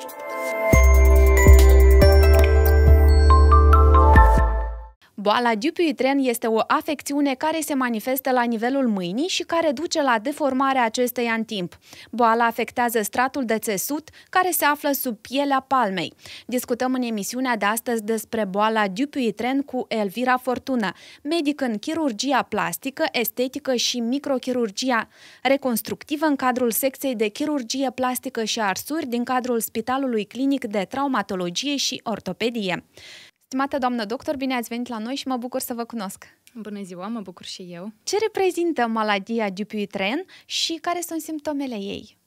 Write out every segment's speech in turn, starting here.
种。Boala Dupuytren este o afecțiune care se manifestă la nivelul mâinii și care duce la deformarea acesteia în timp. Boala afectează stratul de țesut care se află sub pielea palmei. Discutăm în emisiunea de astăzi despre boala Dupuytren cu Elvira Fortuna, medic în chirurgia plastică, estetică și microchirurgia reconstructivă în cadrul secției de chirurgie plastică și arsuri din cadrul Spitalului Clinic de Traumatologie și Ortopedie. Stimată doamnă doctor, bine ați venit la noi și mă bucur să vă cunosc. Bună ziua, mă bucur și eu. Ce reprezintă maladia Dupuytren și care sunt simptomele ei?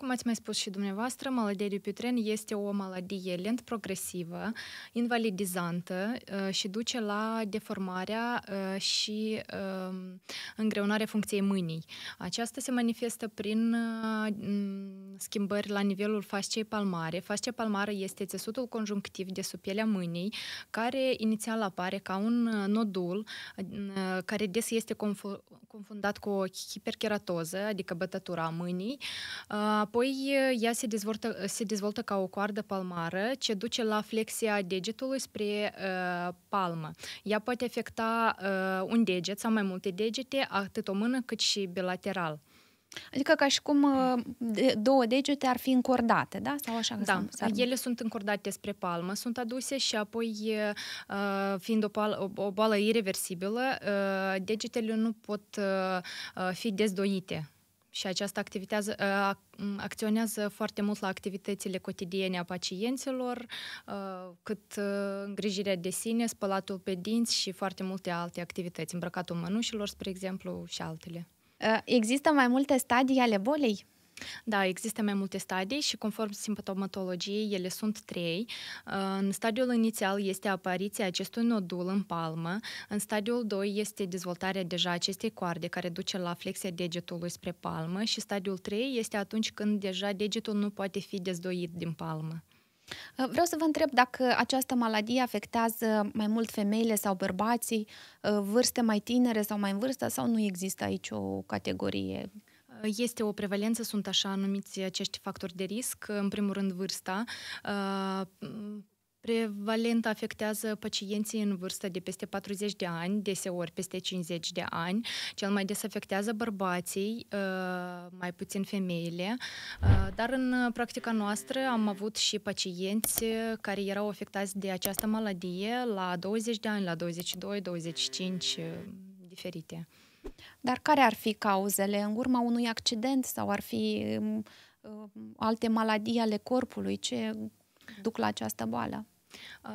Cum ați mai spus și dumneavoastră, maladia Luputren este o maladie lent progresivă, invalidizantă uh, și duce la deformarea uh, și um, îngreunarea funcției mâinii. Aceasta se manifestă prin uh, schimbări la nivelul fascei palmare. Fascia palmară este țesutul conjunctiv de sub pielea mâinii, care inițial apare ca un nodul care des este confundat cu o hiperkeratoză, adică bătătura mâinii. Uh, apoi uh, ea se dezvoltă, uh, se dezvoltă ca o coardă palmară, ce duce la flexia degetului spre uh, palmă. Ea poate afecta uh, un deget sau mai multe degete, atât o mână cât și bilateral. Adică ca și cum uh, două degete ar fi încordate, da? Sau așa da, s-ar... ele sunt încordate spre palmă, sunt aduse și apoi, uh, uh, fiind o, pal- o boală irreversibilă, degetele nu pot fi dezdoite. Și aceasta activitează, acționează foarte mult la activitățile cotidiene a pacienților, cât îngrijirea de sine, spălatul pe dinți și foarte multe alte activități, îmbrăcatul mănușilor, spre exemplu, și altele. Ă, există mai multe stadii ale bolei? Da, există mai multe stadii și conform simptomatologiei ele sunt trei. Ă, în stadiul inițial este apariția acestui nodul în palmă, în stadiul 2 este dezvoltarea deja acestei coarde care duce la flexia degetului spre palmă și stadiul 3 este atunci când deja degetul nu poate fi dezdoit din palmă. Uh, vreau să vă întreb dacă această maladie afectează mai mult femeile sau bărbații, uh, vârste mai tinere sau mai în vârstă, sau nu există aici o categorie uh, este o prevalență, sunt așa numiți acești factori de risc, în primul rând vârsta. Prevalent afectează pacienții în vârstă de peste 40 de ani, deseori peste 50 de ani. Cel mai des afectează bărbații, uh, mai puțin femeile, uh, dar în practica noastră am avut și pacienți care erau afectați de această maladie la 20 de ani, la 22, 25, uh, diferite. Dar care ar fi cauzele? În urma unui accident sau ar fi um, alte maladii ale corpului? Ce duc la această boală.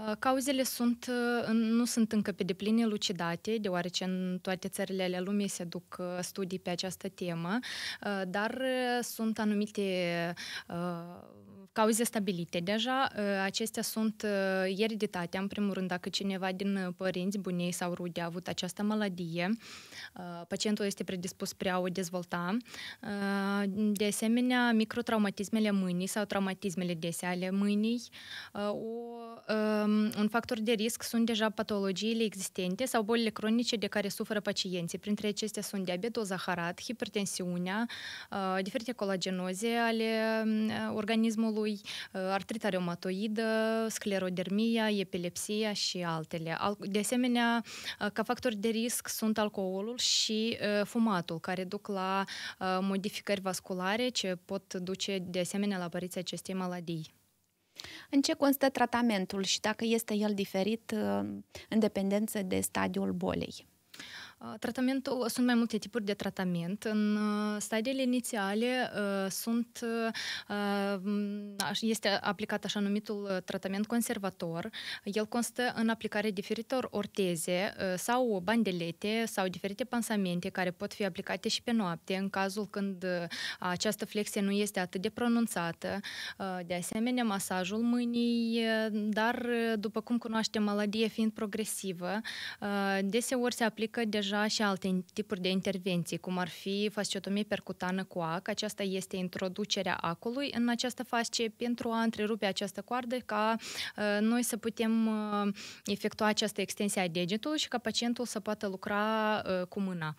Uh, cauzele sunt, uh, nu sunt încă pe deplin elucidate, deoarece în toate țările ale lumii se duc uh, studii pe această temă, dar sunt anumite cauze stabilite deja. Uh, acestea sunt uh, ereditatea, în primul rând, dacă cineva din uh, părinți, bunei sau rude a avut această maladie. Pacientul este predispus prea a o dezvolta. De asemenea, microtraumatismele mâinii sau traumatismele dese ale mâinii. O, um, un factor de risc sunt deja patologiile existente sau bolile cronice de care suferă pacienții. Printre acestea sunt diabetul zaharat, hipertensiunea, diferite colagenoze ale um, organismului, lupului, uh, artrita reumatoidă, sclerodermia, epilepsia și altele. De asemenea, uh, ca factori de risc sunt alcoolul și uh, fumatul, care duc la modificări vasculare ce pot duce de asemenea la apariția acestei maladii. În ce constă tratamentul și dacă este el diferit în dependență de stadiul bolei? Uh, tratamentul, uh, sunt mai multe tipuri de tratament. În uh, stadiile inițiale sunt, este aplicat așa numitul tratament conservator. El constă în aplicarea diferitor orteze sau bandelete sau diferite pansamente care pot fi aplicate și pe noapte în cazul când această flexie nu este atât de pronunțată. De asemenea, masajul mâinii, dar după cum cunoaștem, maladie fiind progresivă, deseori se aplică deja deja și alte tipuri de intervenții, cum ar fi fasciotomie percutană cu ac. Aceasta este introducerea acului în această fascie pentru a întrerupe această coardă ca ă, noi să putem ă, efectua această extensie a degetului și ca pacientul să poată lucra ă, cu mâna.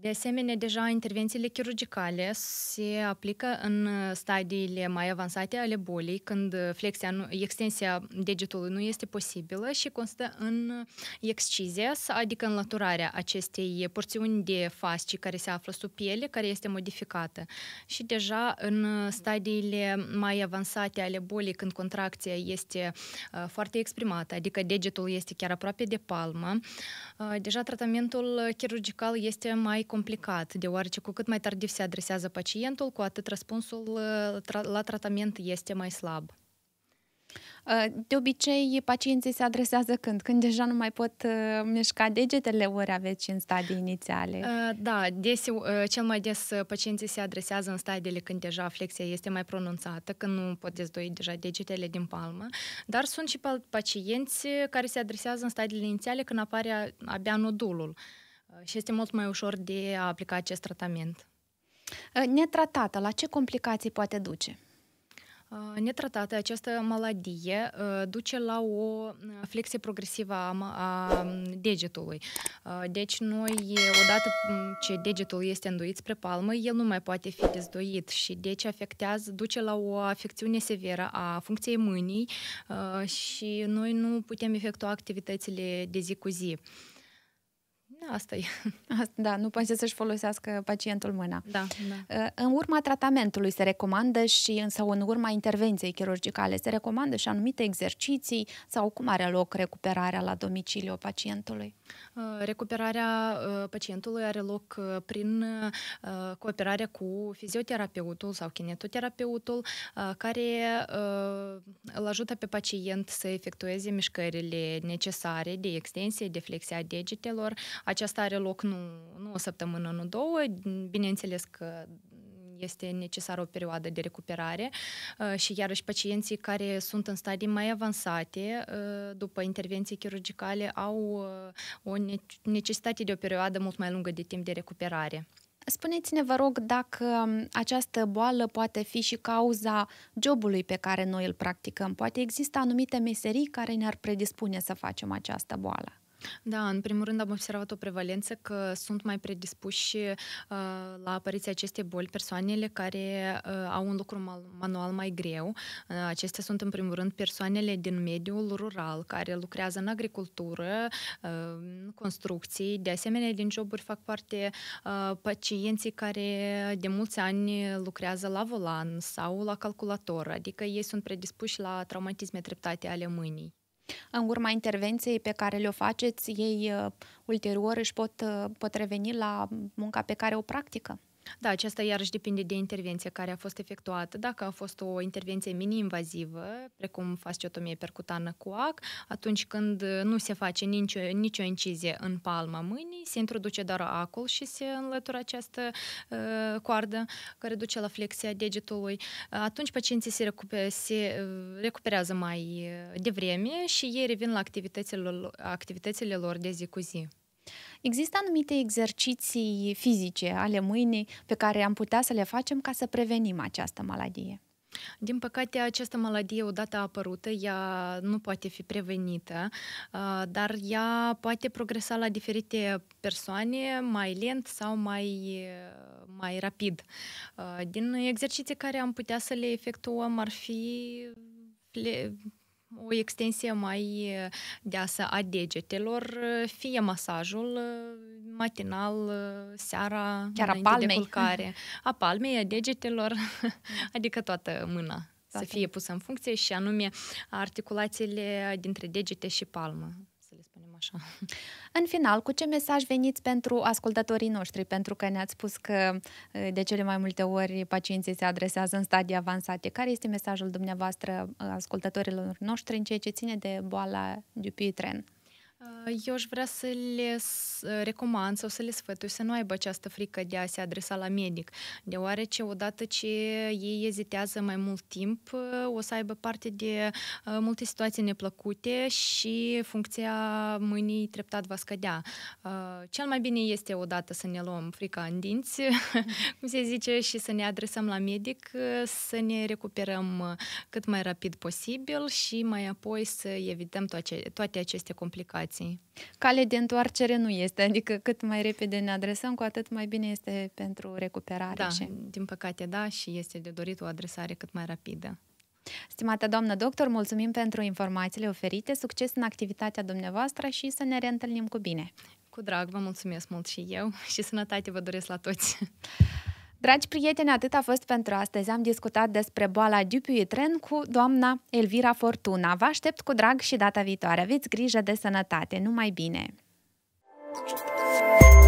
De asemenea, deja intervențiile chirurgicale se aplică în stadiile mai avansate ale bolii, când flexia, extensia degetului nu este posibilă și constă în excizia, adică în latura înlăturarea acestei porțiuni de fascii care se află sub piele, care este modificată. Și deja în stadiile mai avansate ale bolii, când contracția este uh, foarte exprimată, adică degetul este chiar aproape de palmă, uh, deja tratamentul chirurgical este mai complicat, deoarece cu cât mai tardiv se adresează pacientul, cu atât răspunsul uh, la tratament este mai slab. Ă, de obicei, pacienții se adresează când? Când deja nu mai pot ă, mișca degetele, ori aveți în stadii inițiale? Ă, da, desi, cel mai des pacienții se adresează în stadiile când deja flexia este mai pronunțată, când nu pot dezdoi deja degetele din palmă, dar sunt și pacienți care se adresează în stadiile inițiale când apare abia nodulul și este mult mai ușor de a aplica acest tratament. Netratată, la ce complicații poate duce? netratată, э, această maladie э, duce la o э, flexie progresivă a degetului. Deci noi, odată ce degetul este înduit spre palmă, el nu mai poate fi dezdoit și deci afectează, duce la o afecțiune severă a funcției mâinii uh, și noi nu putem efectua activitățile de zi cu zi asta e. Da, nu poate să-și folosească pacientul mâna. Da, da. Uh, în urma tratamentului se recomandă și, sau în urma intervenției chirurgicale, se recomandă și anumite exerciții sau cum are loc recuperarea la domiciliu pacientului? Uh, recuperarea uh, pacientului are loc prin cooperarea cu fizioterapeutul sau kinetoterapeutul, care îl ajută pe pacient să efectueze mișcările necesare de extensie, de flexia degetelor, aceasta are loc nu, nu o săptămână, nu două. Bineînțeles că este necesară o perioadă de recuperare uh, și iarăși pacienții care sunt în stadii mai avansate uh, după intervenții chirurgicale au uh, o necesitate de o perioadă mult mai lungă de timp de recuperare. Spuneți-ne, vă rog, dacă um, această boală poate fi și cauza jobului pe care noi îl practicăm. Poate există anumite meserii care ne-ar predispune să facem această boală. Da, în primul rând am observat o prevalență că sunt mai predispuși uh, la apariția acestei boli persoanele care uh, au un lucru manual mai greu. Uh, acestea sunt în primul rând persoanele din mediul rural care lucrează în agricultură, uh, în construcții, de asemenea din joburi fac parte uh, pacienții care de mulți ani lucrează la volan sau la calculator, adică ei sunt predispuși la traumatisme treptate ale mâinii. În urma intervenției pe care le-o faceți, ei uh, ulterior își pot, uh, pot reveni la munca pe care o practică. Da, aceasta iarăși depinde de intervenția care a fost efectuată. Dacă a fost o intervenție mini-invazivă, precum fasciotomie percutană cu ac, atunci când nu se face nicio, nicio incizie în palma mâinii, se introduce doar acul și se înlătură această uh, coardă care duce la flexia degetului. Atunci pacienții se, recupe, se uh, recuperează mai uh, devreme și ei revin la activitățile, activitățile lor de zi cu zi. Există anumite exerciții fizice ale mâinii pe care am putea să le facem ca să prevenim această maladie. Din păcate, această maladie, odată apărută, ea nu poate fi prevenită, dar ea poate progresa la diferite persoane mai lent sau mai, mai rapid. Din exerciții care am putea să le efectuăm ar fi o extensie mai eh, deasă a degetelor, eh, fie masajul eh, matinal, seara, Chiar a palmei. de culcare, a palmei, a degetelor, adică toată mâna să fie pusă în funcție și anume articulațiile dintre degete și palmă așa. În final, cu ce mesaj veniți pentru ascultătorii noștri? Pentru că ne-ați spus că de cele mai multe ori pacienții se adresează în stadii avansate. Care este mesajul dumneavoastră ascultătorilor noștri în ceea ce ține de boala Dupuytren? Eu aș vrea să le recomand sau să le sfătui să nu aibă această frică de a se adresa la medic, deoarece odată ce ei ezitează mai mult timp, o să aibă parte de multe situații neplăcute și funcția mâinii treptat va scădea. Cel mai bine este odată să ne luăm frica în dinți, cum se zice, și să ne adresăm la medic, să ne recuperăm cât mai rapid posibil și mai apoi să evităm toate aceste complicații relații. Cale de întoarcere nu este, adică cât mai repede ne adresăm, cu atât mai bine este pentru recuperare. Da, și... din păcate da și este de dorit o adresare cât mai rapidă. Stimată doamnă doctor, mulțumim pentru informațiile oferite, succes în activitatea dumneavoastră și să ne reîntâlnim cu bine. Cu drag, vă mulțumesc mult și eu și sănătate vă doresc la toți. Dragi prieteni, atât a fost pentru astăzi. Am discutat despre boala Dupuytren cu doamna Elvira Fortuna. Vă aștept cu drag și data viitoare. Aveți grijă de sănătate. Numai bine! Thank you.